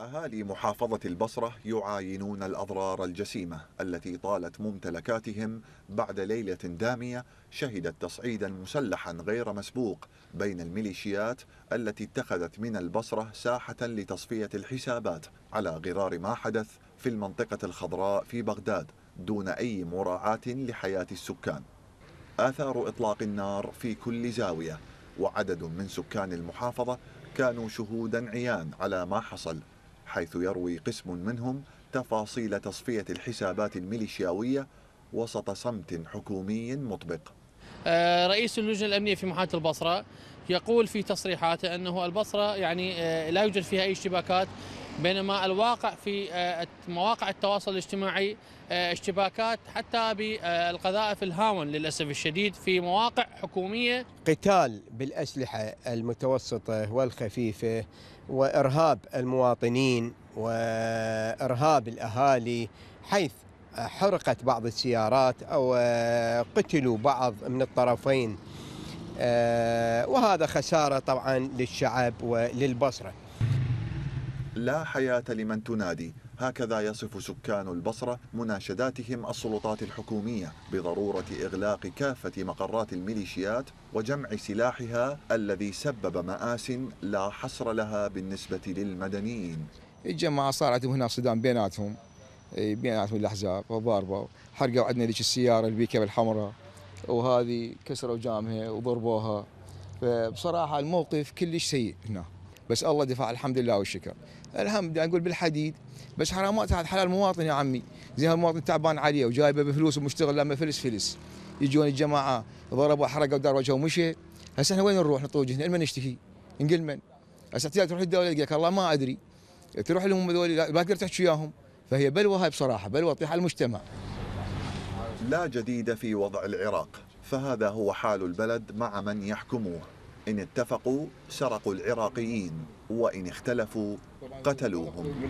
أهالي محافظة البصرة يعاينون الأضرار الجسيمة التي طالت ممتلكاتهم بعد ليلة دامية شهدت تصعيدا مسلحا غير مسبوق بين الميليشيات التي اتخذت من البصرة ساحة لتصفية الحسابات على غرار ما حدث في المنطقة الخضراء في بغداد دون أي مراعاة لحياة السكان. آثار إطلاق النار في كل زاوية وعدد من سكان المحافظة كانوا شهودا عيان على ما حصل حيث يروي قسم منهم تفاصيل تصفية الحسابات الميليشياوية وسط صمت حكومي مطبق آه، رئيس اللجنة الأمنية في محافظة البصرة يقول في تصريحاته أنه البصرة يعني آه، لا يوجد فيها أي اشتباكات بينما الواقع في آه، مواقع التواصل الاجتماعي آه، اشتباكات حتى بالقذائف الهاون للاسف الشديد في مواقع حكوميه قتال بالاسلحه المتوسطه والخفيفه وارهاب المواطنين وارهاب الاهالي حيث حرقت بعض السيارات او آه، قتلوا بعض من الطرفين وهذا خساره طبعا للشعب وللبصره لا حياة لمن تنادي هكذا يصف سكان البصرة مناشداتهم السلطات الحكومية بضرورة إغلاق كافة مقرات الميليشيات وجمع سلاحها الذي سبب مآس لا حصر لها بالنسبة للمدنيين الجماعة إيه، صارت هنا صدام بيناتهم إيه، بيناتهم الأحزاب وضاربة حرقوا عندنا ذيك السيارة البيكب الحمراء وهذه كسروا جامها وضربوها فبصراحة الموقف كلش سيء هنا بس الله دفع الحمد لله والشكر الحمد لله نقول بالحديد بس حرامات هذا حلال مواطن يا عمي زين المواطن تعبان عليه وجايبه بفلوس ومشتغل لما فلس فلس يجون الجماعه ضربوا حرقوا دار وجهه ومشي هسه احنا وين نروح نطوج هنا لمن نشتكي نقول من هسه تروح الدوله تلقى الله ما ادري تروح لهم هذول ما تقدر تحكي وياهم فهي بلوى هاي بصراحه بلوى تطيح على المجتمع لا جديد في وضع العراق فهذا هو حال البلد مع من يحكموه إن اتفقوا سرقوا العراقيين وإن اختلفوا قتلوهم